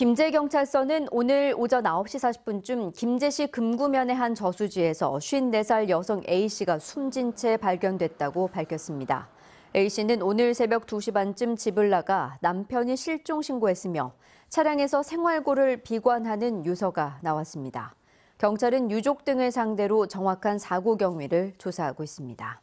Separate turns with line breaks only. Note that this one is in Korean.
김제경찰서는 오늘 오전 9시 40분쯤 김제시 금구면의 한 저수지에서 54살 여성 A씨가 숨진 채 발견됐다고 밝혔습니다. A씨는 오늘 새벽 2시 반쯤 집을 나가 남편이 실종 신고했으며 차량에서 생활고를 비관하는 유서가 나왔습니다. 경찰은 유족 등을 상대로 정확한 사고 경위를 조사하고 있습니다.